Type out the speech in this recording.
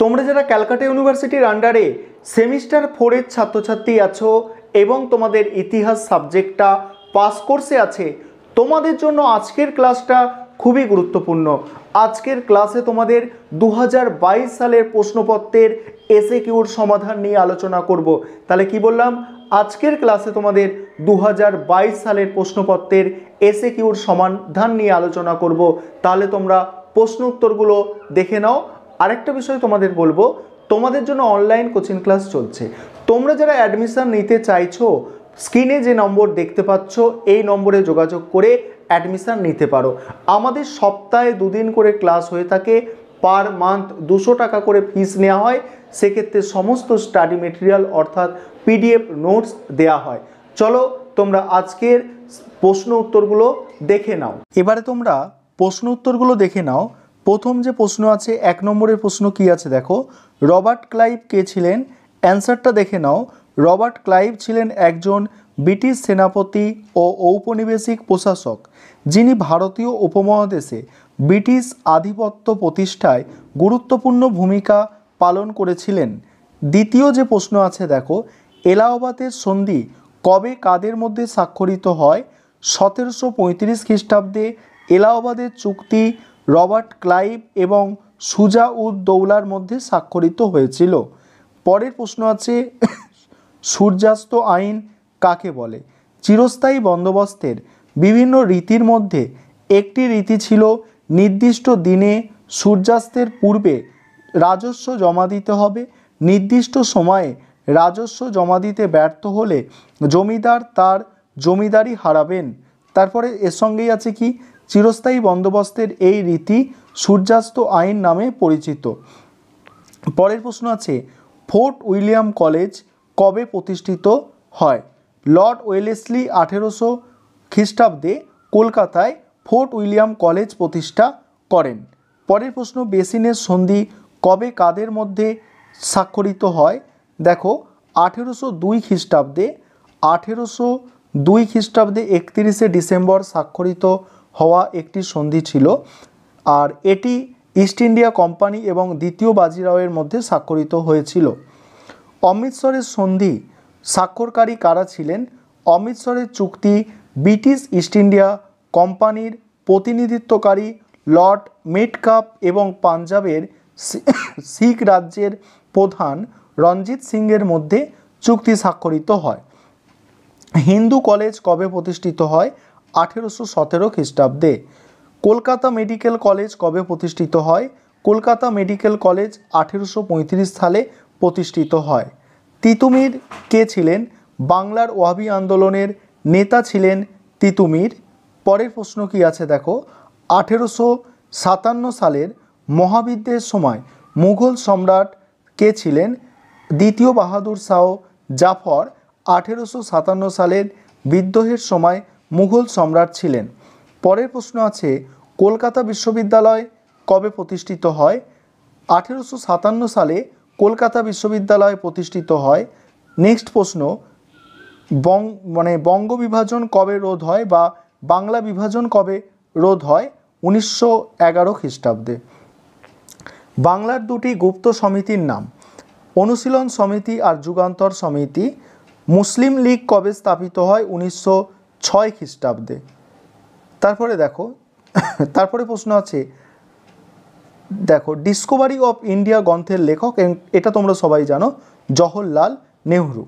তোমরা যারা ক্যালকাটা ইউনিভার্সিটির আন্ডারে সেমিস্টার ফোরের ছাত্রছাত্রী আছো এবং তোমাদের ইতিহাস সাবজেক্টটা পাস কোর্সে আছে তোমাদের জন্য আজকের ক্লাসটা খুবই গুরুত্বপূর্ণ আজকের ক্লাসে তোমাদের দু সালের প্রশ্নপত্রের এসে কিউর সমাধান নিয়ে আলোচনা করব তাহলে কি বললাম আজকের ক্লাসে তোমাদের দু সালের প্রশ্নপত্রের এসে কিউর সমাধান নিয়ে আলোচনা করব তাহলে তোমরা প্রশ্ন উত্তরগুলো দেখে নাও আরেকটা বিষয় তোমাদের বলবো তোমাদের জন্য অনলাইন কোচিং ক্লাস চলছে তোমরা যারা অ্যাডমিশান নিতে চাইছো স্ক্রিনে যে নম্বর দেখতে পাচ্ছ এই নম্বরে যোগাযোগ করে অ্যাডমিশান নিতে পারো আমাদের সপ্তাহে দুদিন করে ক্লাস হয়ে থাকে পার মান্থ দুশো টাকা করে ফিস নেওয়া হয় সেক্ষেত্রে সমস্ত স্টাডি মেটেরিয়াল অর্থাৎ পিডিএফ নোটস দেয়া হয় চলো তোমরা আজকের প্রশ্ন উত্তরগুলো দেখে নাও এবারে তোমরা প্রশ্ন উত্তরগুলো দেখে নাও প্রথম যে প্রশ্ন আছে এক নম্বরের প্রশ্ন কি আছে দেখো রবার্ট ক্লাইভ কে ছিলেন অ্যান্সারটা দেখে নাও রবার্ট ক্লাইভ ছিলেন একজন ব্রিটিশ সেনাপতি ও ঔপনিবেশিক প্রশাসক যিনি ভারতীয় উপমহাদেশে ব্রিটিশ আধিপত্য প্রতিষ্ঠায় গুরুত্বপূর্ণ ভূমিকা পালন করেছিলেন দ্বিতীয় যে প্রশ্ন আছে দেখো এলাহাবাদের সন্ধি কবে কাদের মধ্যে স্বাক্ষরিত হয় সতেরোশো পঁয়ত্রিশ খ্রিস্টাব্দে এলাহাবাদের চুক্তি রবার্ট ক্লাইভ এবং সুজা উদ দৌলার মধ্যে স্বাক্ষরিত হয়েছিল পরের প্রশ্ন আছে সূর্যাস্ত আইন কাকে বলে চিরস্থায়ী বন্দোবস্তের বিভিন্ন রীতির মধ্যে একটি রীতি ছিল নির্দিষ্ট দিনে সূর্যাস্তের পূর্বে রাজস্ব জমা দিতে হবে নির্দিষ্ট সময়ে রাজস্ব জমা দিতে ব্যর্থ হলে জমিদার তার জমিদারি হারাবেন তারপরে এর সঙ্গেই আছে কি চিরস্থায়ী বন্দোবস্তের এই রীতি সূর্যাস্ত আইন নামে পরিচিত পরের প্রশ্ন আছে ফোর্ট উইলিয়াম কলেজ কবে প্রতিষ্ঠিত হয় লর্ড ওয়েলেসলি আঠেরোশো খ্রিস্টাব্দে কলকাতায় ফোর্ট উইলিয়াম কলেজ প্রতিষ্ঠা করেন পরের প্রশ্ন বেসিনের সন্ধি কবে কাদের মধ্যে স্বাক্ষরিত হয় দেখো আঠেরোশো দুই খ্রিস্টাব্দে আঠেরোশো দুই খ্রিস্টাব্দে একত্রিশে ডিসেম্বর স্বাক্ষরিত হওয়া একটি সন্ধি ছিল আর এটি ইস্ট ইন্ডিয়া কোম্পানি এবং দ্বিতীয় বাজিরাওয়ের মধ্যে স্বাক্ষরিত হয়েছিল অমৃতসরের সন্ধি স্বাক্ষরকারী কারা ছিলেন অমৃতসরের চুক্তি ব্রিটিশ ইস্ট ইন্ডিয়া কোম্পানির প্রতিনিধিত্বকারী লর্ড মেটকাপ এবং পাঞ্জাবের শিখ রাজ্যের প্রধান রঞ্জিত সিংয়ের মধ্যে চুক্তি স্বাক্ষরিত হয় হিন্দু কলেজ কবে প্রতিষ্ঠিত হয় আঠেরোশো সতেরো খ্রিস্টাব্দে কলকাতা মেডিকেল কলেজ কবে প্রতিষ্ঠিত হয় কলকাতা মেডিকেল কলেজ আঠেরোশো পঁয়ত্রিশ সালে প্রতিষ্ঠিত হয় তিতুমির কে ছিলেন বাংলার ওয়াবি আন্দোলনের নেতা ছিলেন তিতুমির পরের প্রশ্ন কি আছে দেখো আঠেরোশো সাতান্ন সালের মহাবিদ্যের সময় মুঘল সম্রাট কে ছিলেন দ্বিতীয় বাহাদুর শাহ জাফর আঠেরোশো সাতান্ন সালের বিদ্রোহের সময় মুঘল সম্রাট ছিলেন পরের প্রশ্ন আছে কলকাতা বিশ্ববিদ্যালয় কবে প্রতিষ্ঠিত হয় আঠেরোশো সাতান্ন সালে কলকাতা বিশ্ববিদ্যালয় প্রতিষ্ঠিত হয় নেক্সট প্রশ্ন বং মানে বঙ্গ বিভাজন কবে রোধ হয় বা বাংলা বিভাজন কবে রোধ হয় উনিশশো এগারো খ্রিস্টাব্দে বাংলার দুটি গুপ্ত সমিতির নাম অনুশীলন সমিতি আর যুগান্তর সমিতি মুসলিম লীগ কবে স্থাপিত হয় উনিশশো ছয় খ্রিস্টাব্দে তারপরে দেখো তারপরে প্রশ্ন আছে দেখো ডিসকভারি অফ ইন্ডিয়া গ্রন্থের লেখক এটা তোমরা সবাই জানো জওহরলাল নেহরু